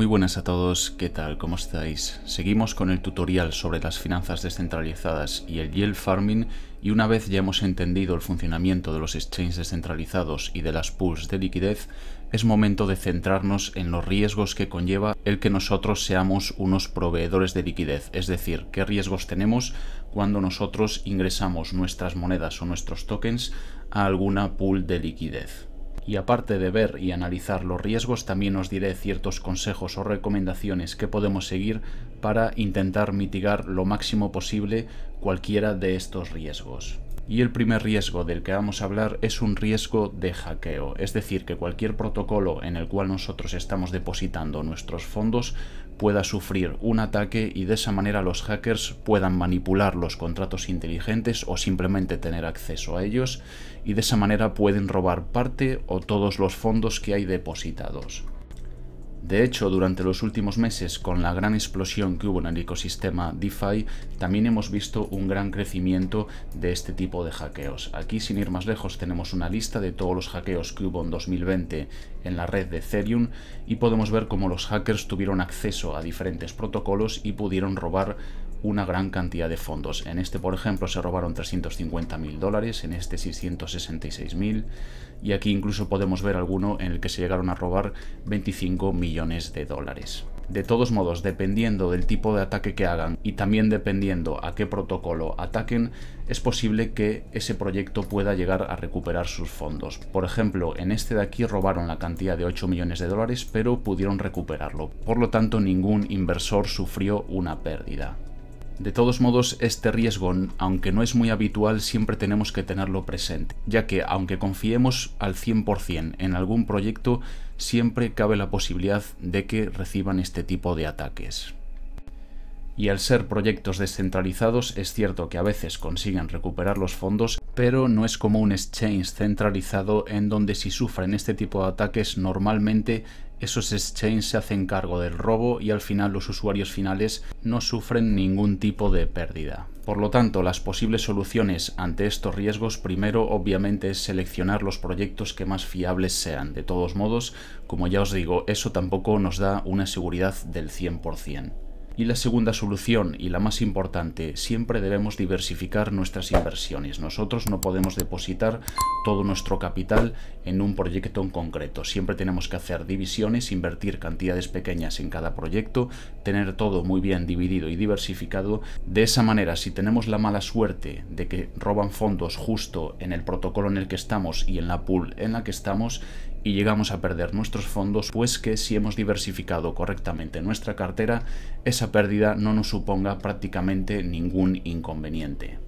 Muy buenas a todos, ¿qué tal? ¿Cómo estáis? Seguimos con el tutorial sobre las finanzas descentralizadas y el yield farming y una vez ya hemos entendido el funcionamiento de los exchanges descentralizados y de las pools de liquidez, es momento de centrarnos en los riesgos que conlleva el que nosotros seamos unos proveedores de liquidez, es decir, qué riesgos tenemos cuando nosotros ingresamos nuestras monedas o nuestros tokens a alguna pool de liquidez. Y aparte de ver y analizar los riesgos, también os diré ciertos consejos o recomendaciones que podemos seguir para intentar mitigar lo máximo posible cualquiera de estos riesgos. Y el primer riesgo del que vamos a hablar es un riesgo de hackeo, es decir, que cualquier protocolo en el cual nosotros estamos depositando nuestros fondos pueda sufrir un ataque y de esa manera los hackers puedan manipular los contratos inteligentes o simplemente tener acceso a ellos y de esa manera pueden robar parte o todos los fondos que hay depositados. De hecho, durante los últimos meses, con la gran explosión que hubo en el ecosistema DeFi, también hemos visto un gran crecimiento de este tipo de hackeos. Aquí, sin ir más lejos, tenemos una lista de todos los hackeos que hubo en 2020 en la red de Ethereum y podemos ver cómo los hackers tuvieron acceso a diferentes protocolos y pudieron robar una gran cantidad de fondos. En este, por ejemplo, se robaron 350.000 dólares, en este 666.000 y aquí incluso podemos ver alguno en el que se llegaron a robar 25 millones de dólares. De todos modos, dependiendo del tipo de ataque que hagan y también dependiendo a qué protocolo ataquen, es posible que ese proyecto pueda llegar a recuperar sus fondos. Por ejemplo, en este de aquí robaron la cantidad de 8 millones de dólares, pero pudieron recuperarlo. Por lo tanto, ningún inversor sufrió una pérdida. De todos modos, este riesgo, aunque no es muy habitual, siempre tenemos que tenerlo presente, ya que aunque confiemos al 100% en algún proyecto, siempre cabe la posibilidad de que reciban este tipo de ataques. Y al ser proyectos descentralizados, es cierto que a veces consiguen recuperar los fondos, pero no es como un exchange centralizado en donde si sufren este tipo de ataques normalmente esos exchanges se hacen cargo del robo y al final los usuarios finales no sufren ningún tipo de pérdida. Por lo tanto, las posibles soluciones ante estos riesgos primero obviamente es seleccionar los proyectos que más fiables sean. De todos modos, como ya os digo, eso tampoco nos da una seguridad del 100%. Y la segunda solución, y la más importante, siempre debemos diversificar nuestras inversiones. Nosotros no podemos depositar todo nuestro capital en un proyecto en concreto. Siempre tenemos que hacer divisiones, invertir cantidades pequeñas en cada proyecto, tener todo muy bien dividido y diversificado. De esa manera, si tenemos la mala suerte de que roban fondos justo en el protocolo en el que estamos y en la pool en la que estamos, y llegamos a perder nuestros fondos, pues que si hemos diversificado correctamente nuestra cartera, esa pérdida no nos suponga prácticamente ningún inconveniente.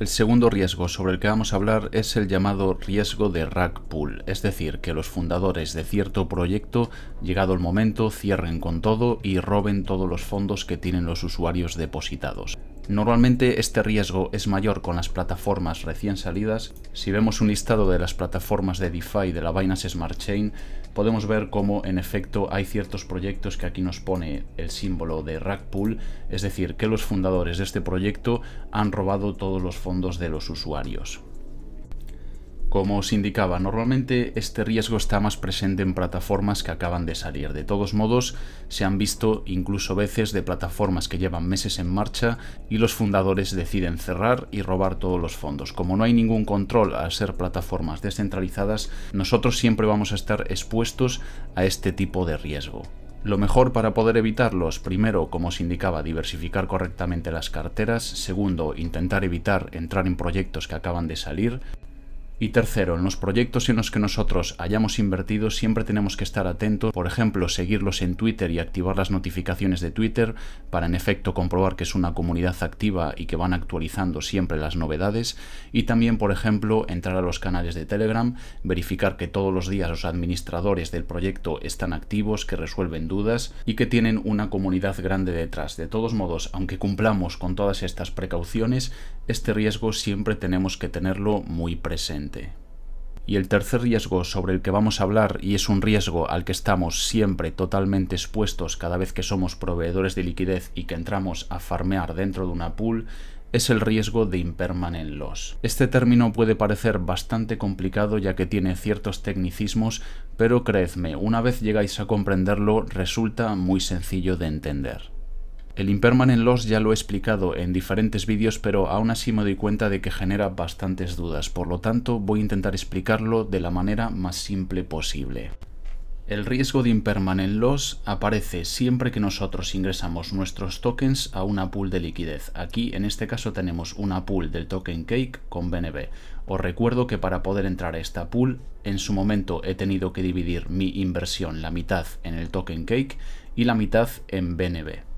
El segundo riesgo sobre el que vamos a hablar es el llamado riesgo de rack pool, es decir, que los fundadores de cierto proyecto, llegado el momento, cierren con todo y roben todos los fondos que tienen los usuarios depositados. Normalmente este riesgo es mayor con las plataformas recién salidas. Si vemos un listado de las plataformas de DeFi de la Binance Smart Chain, podemos ver cómo en efecto hay ciertos proyectos que aquí nos pone el símbolo de Rackpool, es decir, que los fundadores de este proyecto han robado todos los fondos de los usuarios. Como os indicaba, normalmente este riesgo está más presente en plataformas que acaban de salir. De todos modos, se han visto incluso veces de plataformas que llevan meses en marcha y los fundadores deciden cerrar y robar todos los fondos. Como no hay ningún control al ser plataformas descentralizadas, nosotros siempre vamos a estar expuestos a este tipo de riesgo. Lo mejor para poder evitarlos, primero, como os indicaba, diversificar correctamente las carteras, segundo, intentar evitar entrar en proyectos que acaban de salir, y tercero, en los proyectos en los que nosotros hayamos invertido siempre tenemos que estar atentos, por ejemplo, seguirlos en Twitter y activar las notificaciones de Twitter para en efecto comprobar que es una comunidad activa y que van actualizando siempre las novedades. Y también, por ejemplo, entrar a los canales de Telegram, verificar que todos los días los administradores del proyecto están activos, que resuelven dudas y que tienen una comunidad grande detrás. De todos modos, aunque cumplamos con todas estas precauciones, este riesgo siempre tenemos que tenerlo muy presente. Y el tercer riesgo sobre el que vamos a hablar, y es un riesgo al que estamos siempre totalmente expuestos cada vez que somos proveedores de liquidez y que entramos a farmear dentro de una pool, es el riesgo de impermanent loss. Este término puede parecer bastante complicado ya que tiene ciertos tecnicismos, pero creedme, una vez llegáis a comprenderlo resulta muy sencillo de entender. El impermanent loss ya lo he explicado en diferentes vídeos, pero aún así me doy cuenta de que genera bastantes dudas, por lo tanto voy a intentar explicarlo de la manera más simple posible. El riesgo de impermanent loss aparece siempre que nosotros ingresamos nuestros tokens a una pool de liquidez. Aquí en este caso tenemos una pool del token Cake con BNB. Os recuerdo que para poder entrar a esta pool en su momento he tenido que dividir mi inversión la mitad en el token Cake y la mitad en BNB.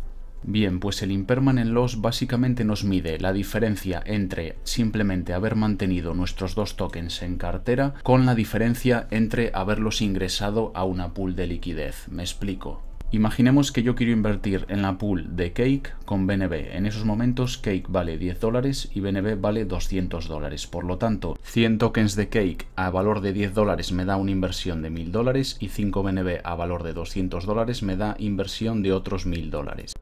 Bien, pues el impermanent loss básicamente nos mide la diferencia entre simplemente haber mantenido nuestros dos tokens en cartera con la diferencia entre haberlos ingresado a una pool de liquidez. Me explico. Imaginemos que yo quiero invertir en la pool de Cake con BNB. En esos momentos Cake vale 10 dólares y BNB vale 200 dólares. Por lo tanto, 100 tokens de Cake a valor de 10 dólares me da una inversión de 1000 dólares y 5 BNB a valor de 200 dólares me da inversión de otros 1000 dólares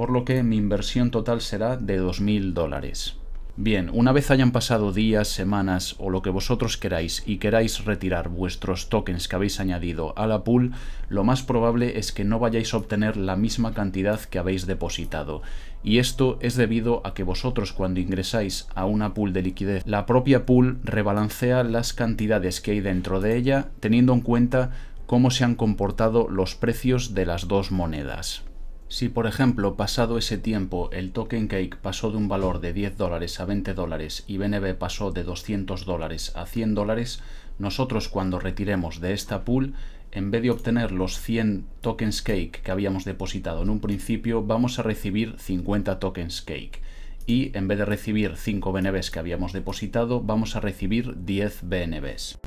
por lo que mi inversión total será de 2.000 dólares. Bien, una vez hayan pasado días, semanas o lo que vosotros queráis y queráis retirar vuestros tokens que habéis añadido a la pool, lo más probable es que no vayáis a obtener la misma cantidad que habéis depositado. Y esto es debido a que vosotros cuando ingresáis a una pool de liquidez, la propia pool rebalancea las cantidades que hay dentro de ella teniendo en cuenta cómo se han comportado los precios de las dos monedas. Si por ejemplo pasado ese tiempo el token cake pasó de un valor de 10 dólares a 20 dólares y BNB pasó de 200 dólares a 100 dólares, nosotros cuando retiremos de esta pool, en vez de obtener los 100 tokens cake que habíamos depositado en un principio, vamos a recibir 50 tokens cake. Y en vez de recibir 5 BNBs que habíamos depositado, vamos a recibir 10 BNBs.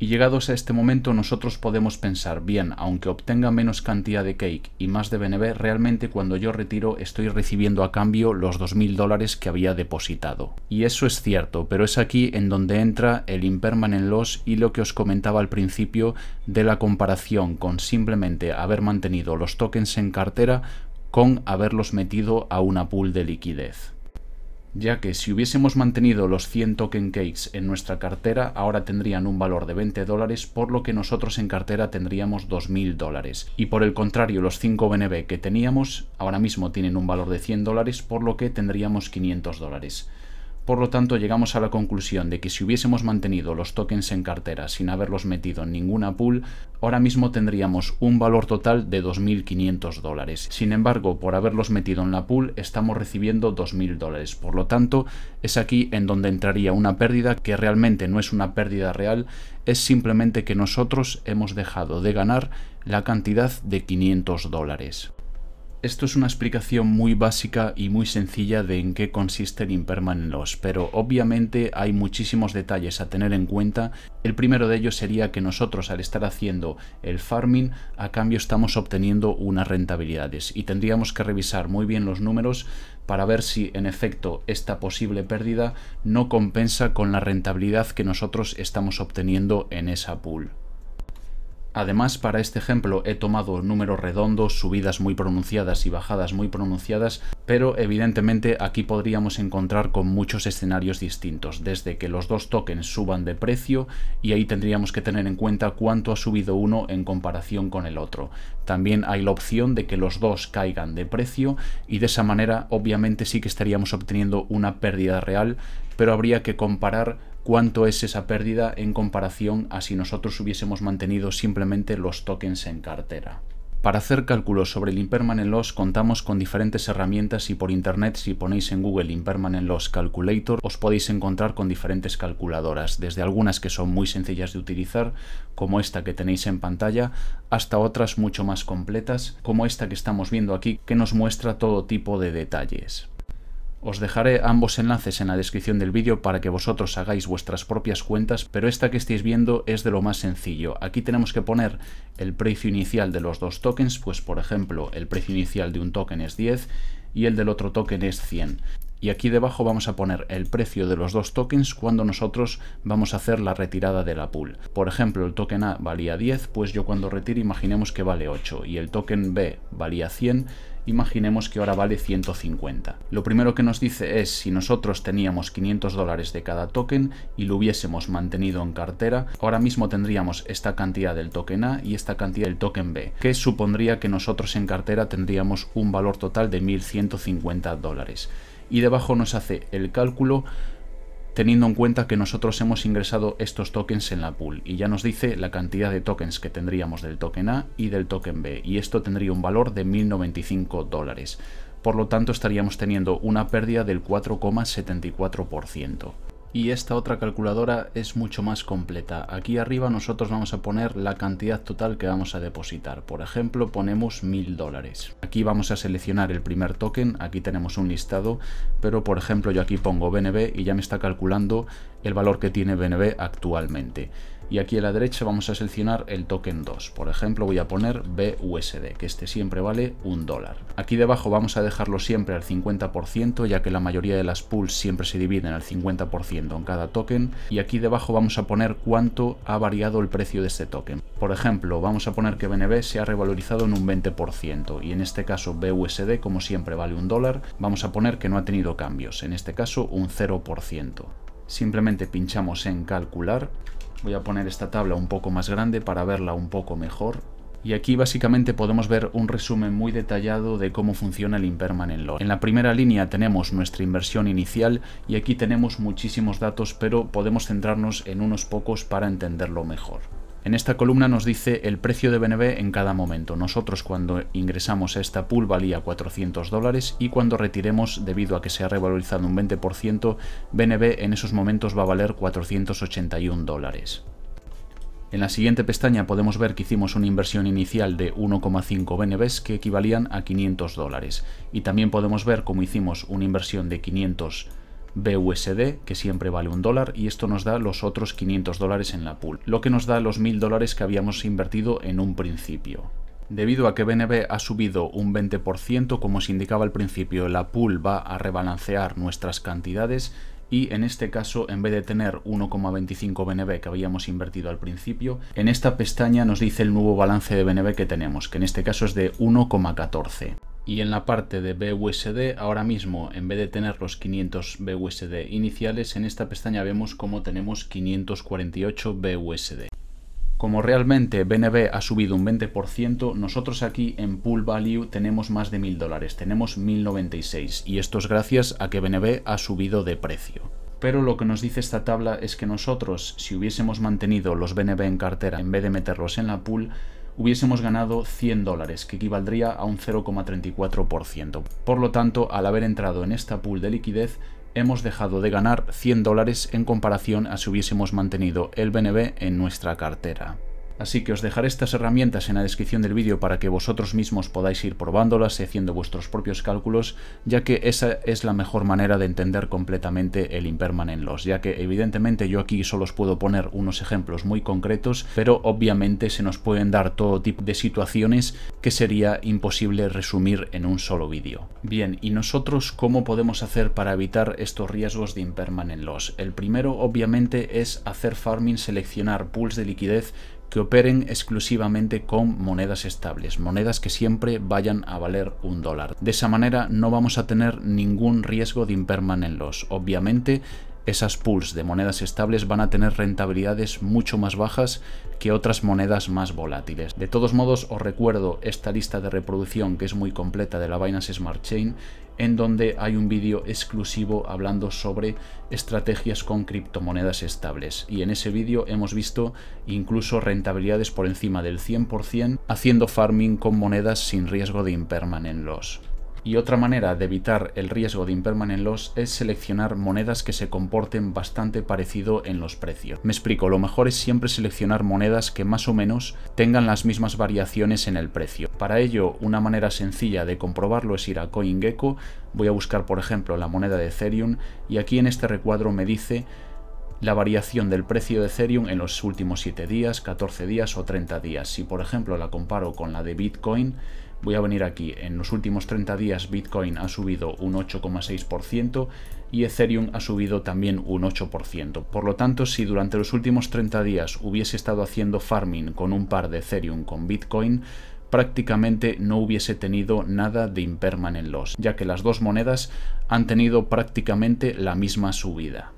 Y llegados a este momento nosotros podemos pensar, bien, aunque obtenga menos cantidad de cake y más de BNB, realmente cuando yo retiro estoy recibiendo a cambio los 2.000 dólares que había depositado. Y eso es cierto, pero es aquí en donde entra el impermanent loss y lo que os comentaba al principio de la comparación con simplemente haber mantenido los tokens en cartera con haberlos metido a una pool de liquidez ya que si hubiésemos mantenido los 100 token cakes en nuestra cartera, ahora tendrían un valor de 20 dólares, por lo que nosotros en cartera tendríamos 2.000 dólares. Y por el contrario, los 5 BNB que teníamos, ahora mismo tienen un valor de 100 dólares, por lo que tendríamos 500 dólares. Por lo tanto, llegamos a la conclusión de que si hubiésemos mantenido los tokens en cartera sin haberlos metido en ninguna pool, ahora mismo tendríamos un valor total de 2.500 dólares. Sin embargo, por haberlos metido en la pool, estamos recibiendo 2.000 dólares. Por lo tanto, es aquí en donde entraría una pérdida que realmente no es una pérdida real, es simplemente que nosotros hemos dejado de ganar la cantidad de 500 dólares esto es una explicación muy básica y muy sencilla de en qué consiste el impermanent loss, pero obviamente hay muchísimos detalles a tener en cuenta. El primero de ellos sería que nosotros al estar haciendo el farming, a cambio estamos obteniendo unas rentabilidades y tendríamos que revisar muy bien los números para ver si en efecto esta posible pérdida no compensa con la rentabilidad que nosotros estamos obteniendo en esa pool. Además, para este ejemplo he tomado números redondos, subidas muy pronunciadas y bajadas muy pronunciadas, pero evidentemente aquí podríamos encontrar con muchos escenarios distintos, desde que los dos tokens suban de precio y ahí tendríamos que tener en cuenta cuánto ha subido uno en comparación con el otro. También hay la opción de que los dos caigan de precio y de esa manera obviamente sí que estaríamos obteniendo una pérdida real, pero habría que comparar cuánto es esa pérdida en comparación a si nosotros hubiésemos mantenido simplemente los tokens en cartera. Para hacer cálculos sobre el impermanent loss contamos con diferentes herramientas y por internet si ponéis en Google impermanent loss calculator os podéis encontrar con diferentes calculadoras, desde algunas que son muy sencillas de utilizar como esta que tenéis en pantalla hasta otras mucho más completas como esta que estamos viendo aquí que nos muestra todo tipo de detalles. Os dejaré ambos enlaces en la descripción del vídeo para que vosotros hagáis vuestras propias cuentas, pero esta que estáis viendo es de lo más sencillo. Aquí tenemos que poner el precio inicial de los dos tokens, pues por ejemplo el precio inicial de un token es 10 y el del otro token es 100. Y aquí debajo vamos a poner el precio de los dos tokens cuando nosotros vamos a hacer la retirada de la pool. Por ejemplo, el token A valía 10, pues yo cuando retire imaginemos que vale 8 y el token B valía 100 imaginemos que ahora vale 150. Lo primero que nos dice es si nosotros teníamos 500 dólares de cada token y lo hubiésemos mantenido en cartera, ahora mismo tendríamos esta cantidad del token A y esta cantidad del token B, que supondría que nosotros en cartera tendríamos un valor total de 1150 dólares. Y debajo nos hace el cálculo teniendo en cuenta que nosotros hemos ingresado estos tokens en la pool y ya nos dice la cantidad de tokens que tendríamos del token A y del token B y esto tendría un valor de 1095 dólares. Por lo tanto estaríamos teniendo una pérdida del 4,74% y esta otra calculadora es mucho más completa. Aquí arriba nosotros vamos a poner la cantidad total que vamos a depositar. Por ejemplo, ponemos 1000 dólares. Aquí vamos a seleccionar el primer token, aquí tenemos un listado, pero por ejemplo yo aquí pongo BNB y ya me está calculando el valor que tiene BNB actualmente. Y aquí a la derecha vamos a seleccionar el token 2. Por ejemplo, voy a poner BUSD, que este siempre vale un dólar. Aquí debajo vamos a dejarlo siempre al 50%, ya que la mayoría de las pools siempre se dividen al 50% en cada token y aquí debajo vamos a poner cuánto ha variado el precio de este token. Por ejemplo, vamos a poner que BNB se ha revalorizado en un 20% y en este caso BUSD como siempre vale un dólar, vamos a poner que no ha tenido cambios, en este caso un 0%. Simplemente pinchamos en calcular, voy a poner esta tabla un poco más grande para verla un poco mejor y aquí básicamente podemos ver un resumen muy detallado de cómo funciona el impermanent loss. En la primera línea tenemos nuestra inversión inicial y aquí tenemos muchísimos datos pero podemos centrarnos en unos pocos para entenderlo mejor. En esta columna nos dice el precio de BNB en cada momento. Nosotros cuando ingresamos a esta pool valía 400 dólares y cuando retiremos debido a que se ha revalorizado un 20%, BNB en esos momentos va a valer 481 dólares. En la siguiente pestaña podemos ver que hicimos una inversión inicial de 1,5 BNBs que equivalían a 500 dólares y también podemos ver cómo hicimos una inversión de 500 BUSD, que siempre vale un dólar, y esto nos da los otros 500 dólares en la pool, lo que nos da los 1000 dólares que habíamos invertido en un principio. Debido a que BNB ha subido un 20%, como se indicaba al principio, la pool va a rebalancear nuestras cantidades y en este caso en vez de tener 1,25 BNB que habíamos invertido al principio, en esta pestaña nos dice el nuevo balance de BNB que tenemos, que en este caso es de 1,14. Y en la parte de BUSD, ahora mismo, en vez de tener los 500 BUSD iniciales, en esta pestaña vemos cómo tenemos 548 BUSD. Como realmente BNB ha subido un 20%, nosotros aquí en Pool Value tenemos más de 1000 dólares, tenemos 1096 y esto es gracias a que BNB ha subido de precio. Pero lo que nos dice esta tabla es que nosotros, si hubiésemos mantenido los BNB en cartera en vez de meterlos en la pool, hubiésemos ganado 100 dólares, que equivaldría a un 0,34%. Por lo tanto, al haber entrado en esta pool de liquidez, hemos dejado de ganar 100 dólares en comparación a si hubiésemos mantenido el BNB en nuestra cartera. Así que os dejaré estas herramientas en la descripción del vídeo para que vosotros mismos podáis ir probándolas y haciendo vuestros propios cálculos, ya que esa es la mejor manera de entender completamente el impermanent loss, ya que evidentemente yo aquí solo os puedo poner unos ejemplos muy concretos, pero obviamente se nos pueden dar todo tipo de situaciones que sería imposible resumir en un solo vídeo. Bien, ¿y nosotros cómo podemos hacer para evitar estos riesgos de impermanent loss? El primero obviamente es hacer farming, seleccionar pools de liquidez que operen exclusivamente con monedas estables, monedas que siempre vayan a valer un dólar. De esa manera no vamos a tener ningún riesgo de impermanent loss. Obviamente esas pools de monedas estables van a tener rentabilidades mucho más bajas que otras monedas más volátiles. De todos modos, os recuerdo esta lista de reproducción que es muy completa de la Binance Smart Chain, en donde hay un vídeo exclusivo hablando sobre estrategias con criptomonedas estables. Y en ese vídeo hemos visto incluso rentabilidades por encima del 100% haciendo farming con monedas sin riesgo de impermanent y otra manera de evitar el riesgo de impermanent loss es seleccionar monedas que se comporten bastante parecido en los precios. Me explico, lo mejor es siempre seleccionar monedas que más o menos tengan las mismas variaciones en el precio. Para ello, una manera sencilla de comprobarlo es ir a CoinGecko, voy a buscar por ejemplo la moneda de Ethereum y aquí en este recuadro me dice la variación del precio de Ethereum en los últimos 7 días, 14 días o 30 días. Si por ejemplo la comparo con la de Bitcoin, voy a venir aquí. En los últimos 30 días Bitcoin ha subido un 8,6% y Ethereum ha subido también un 8%. Por lo tanto, si durante los últimos 30 días hubiese estado haciendo farming con un par de Ethereum con Bitcoin, prácticamente no hubiese tenido nada de impermanent loss, ya que las dos monedas han tenido prácticamente la misma subida.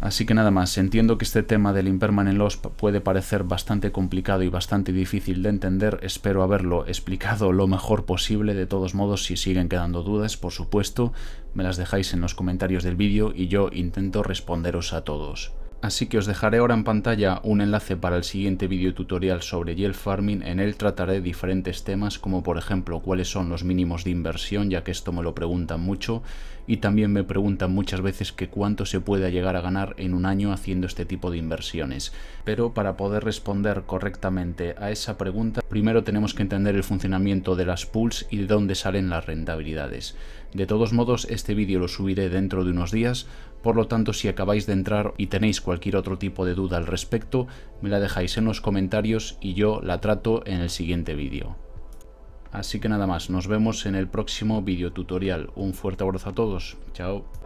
Así que nada más, entiendo que este tema del impermanent loss puede parecer bastante complicado y bastante difícil de entender, espero haberlo explicado lo mejor posible, de todos modos si siguen quedando dudas, por supuesto, me las dejáis en los comentarios del vídeo y yo intento responderos a todos. Así que os dejaré ahora en pantalla un enlace para el siguiente video tutorial sobre yield farming, en él trataré diferentes temas como por ejemplo cuáles son los mínimos de inversión, ya que esto me lo preguntan mucho, y también me preguntan muchas veces que cuánto se puede llegar a ganar en un año haciendo este tipo de inversiones. Pero para poder responder correctamente a esa pregunta, primero tenemos que entender el funcionamiento de las pools y de dónde salen las rentabilidades. De todos modos, este vídeo lo subiré dentro de unos días, por lo tanto si acabáis de entrar y tenéis cualquier otro tipo de duda al respecto, me la dejáis en los comentarios y yo la trato en el siguiente vídeo. Así que nada más, nos vemos en el próximo vídeo tutorial. Un fuerte abrazo a todos, chao.